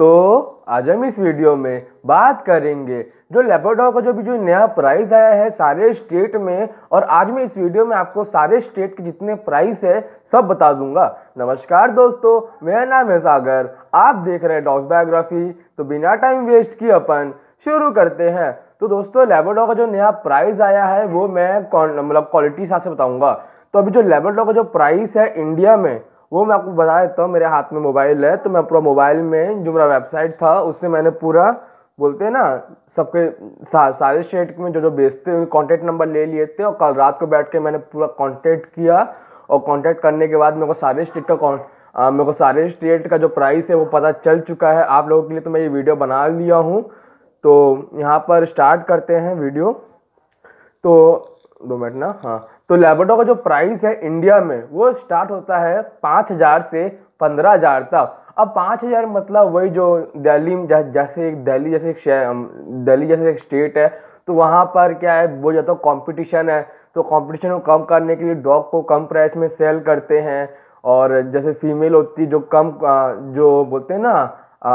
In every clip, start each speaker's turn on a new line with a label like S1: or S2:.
S1: तो आज हम इस वीडियो में बात करेंगे जो लेपर्डॉग का जो भी जो नया प्राइस आया है सारे स्टेट में और आज मैं इस वीडियो में आपको सारे स्टेट के जितने प्राइस है सब बता दूंगा नमस्कार दोस्तों मेरा नाम है सागर आप देख रहे हैं डॉग्स बायोग्राफी तो बिना टाइम वेस्ट किए अपन शुरू करते हैं तो दोस्तों लेबरडॉग का जो नया प्राइस आया है वो मैं मतलब क्वालिटी हिसाब से बताऊँगा तो अभी जो लेबरडॉग का जो प्राइस है इंडिया में वो मैं आपको बता देता हूँ मेरे हाथ में मोबाइल है तो मैं पूरा मोबाइल में जो मेरा वेबसाइट था उससे मैंने पूरा बोलते हैं ना सबके सा, सारे स्टेट में जो जो बेचते हैं कॉन्टैक्ट नंबर ले लिए थे और कल रात को बैठ के मैंने पूरा कॉन्टैक्ट किया और कॉन्टैक्ट करने के बाद मेरे को सारे स्टेट का मेरे को सारे स्टेट का जो प्राइस है वो पता चल चुका है आप लोगों के लिए तो मैं ये वीडियो बना लिया हूँ तो यहाँ पर स्टार्ट करते हैं वीडियो तो दो मिनट ना हाँ तो लेबोटो का जो प्राइस है इंडिया में वो स्टार्ट होता है पाँच हज़ार से पंद्रह हज़ार तक अब पाँच हज़ार मतलब वही जो दिल्ली जैसे एक दिल्ली जैसे एक शहर दिल्ली जैसे एक स्टेट है तो वहाँ पर क्या है जाता ज़्यादा कंपटीशन है तो कंपटीशन को कम करने के लिए डॉग को कम प्राइस में सेल करते हैं और जैसे फीमेल होती जो कम जो बोलते हैं ना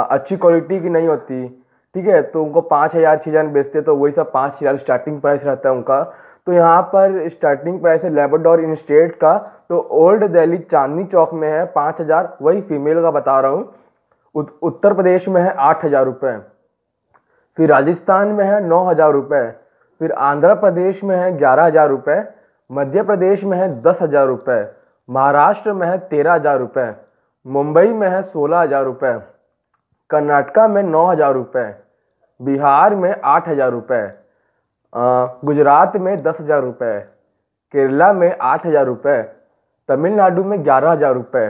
S1: अच्छी क्वालिटी की नहीं होती ठीक है तो उनको पाँच हज़ार छः हज़ार बेचते तो वही सब पाँच हज़ार स्टार्टिंग प्राइस रहता है उनका तो यहाँ पर स्टार्टिंग प्राइस है इन स्टेट का तो ओल्ड दिल्ली चांदनी चौक में है पाँच हज़ार वही फीमेल का बता रहा हूँ उत्तर प्रदेश में है आठ हज़ार रुपये फिर राजस्थान में है नौ हज़ार रुपये फिर आंध्र प्रदेश में है ग्यारह हज़ार रुपये मध्य प्रदेश में है दस हज़ार रुपये महाराष्ट्र में है तेरह हज़ार रुपये मुंबई में है सोलह हज़ार रुपये कर्नाटका में नौ हज़ार रुपये बिहार में आठ हज़ार रुपये गुजरात में दस हज़ार रुपये केरला में आठ हज़ार रुपये तमिलनाडु में ग्यारह हज़ार रुपये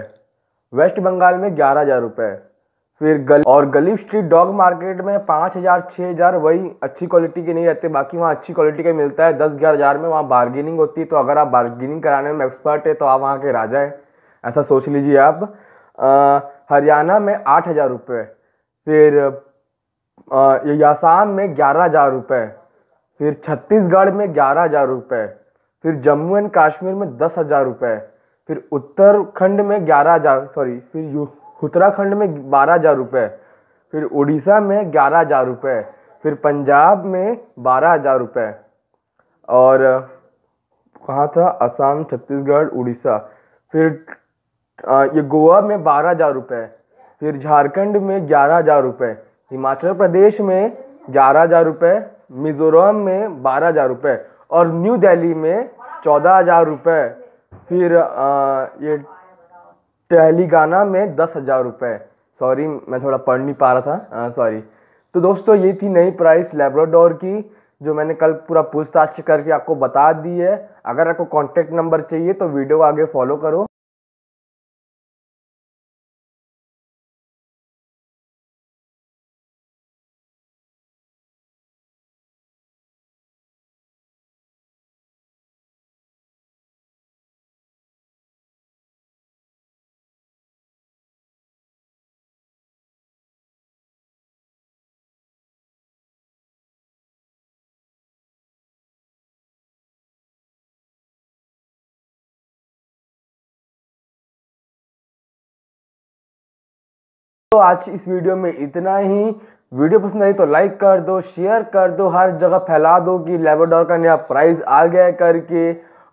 S1: वेस्ट बंगाल में ग्यारह हज़ार रुपये फिर गल और गली स्ट्रीट डॉग मार्केट में पाँच हज़ार छः हज़ार वही अच्छी क्वालिटी के नहीं रहते बाकी वहाँ अच्छी क्वालिटी का मिलता है दस ग्यारह हज़ार में वहाँ बार्गेनिंग होती है तो अगर आप बार्गेनिंग कराने में एक्सपर्ट है तो आप वहाँ के राजा है ऐसा सोच लीजिए आप हरियाणा में आठ हज़ार रुपये फिर आसाम में ग्यारह हज़ार रुपये फिर छत्तीसगढ़ में ग्यारह हज़ार रुपये फिर जम्मू एंड कश्मीर में दस हज़ार रुपये फिर उत्तराखंड में ग्यारह हज़ार सॉरी फिर यू उत्तराखंड में बारह हज़ार रुपये फिर उड़ीसा में ग्यारह हज़ार रुपये फिर पंजाब में बारह हज़ार रुपये और कहाँ था असम छत्तीसगढ़ उड़ीसा फिर ये गोवा में बारह हज़ार रुपये फिर झारखंड में ग्यारह हज़ार रुपये हिमाचल प्रदेश में ग्यारह हज़ार रुपये मिजोरम में बारह हज़ार रुपये और न्यू दिल्ली में चौदह हज़ार रुपये फिर आ, ये टेलीगाना में दस हज़ार रुपये सॉरी मैं थोड़ा पढ़ नहीं पा रहा था सॉरी तो दोस्तों ये थी नई प्राइस लेब्रोडोर की जो मैंने कल पूरा पूछताछ करके आपको बता दी है अगर आपको कॉन्टैक्ट नंबर चाहिए तो वीडियो आगे फॉलो करो तो आज इस वीडियो में इतना ही वीडियो पसंद आई तो लाइक कर दो शेयर कर दो हर जगह फैला दो कि लेबोडोर का नया प्राइस आ गया करके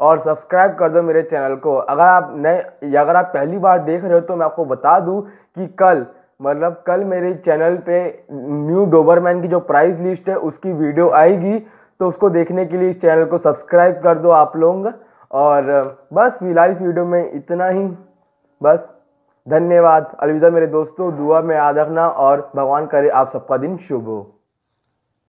S1: और सब्सक्राइब कर दो मेरे चैनल को अगर आप नए अगर आप पहली बार देख रहे हो तो मैं आपको बता दूं कि कल मतलब कल मेरे चैनल पे न्यू डोबरमैन की जो प्राइस लिस्ट है उसकी वीडियो आएगी तो उसको देखने के लिए इस चैनल को सब्सक्राइब कर दो आप लोग और बस फिलहाल इस वीडियो में इतना ही बस धन्यवाद अलविदा मेरे दोस्तों दुआ में याद रखना और भगवान करे आप सबका दिन शुभ हो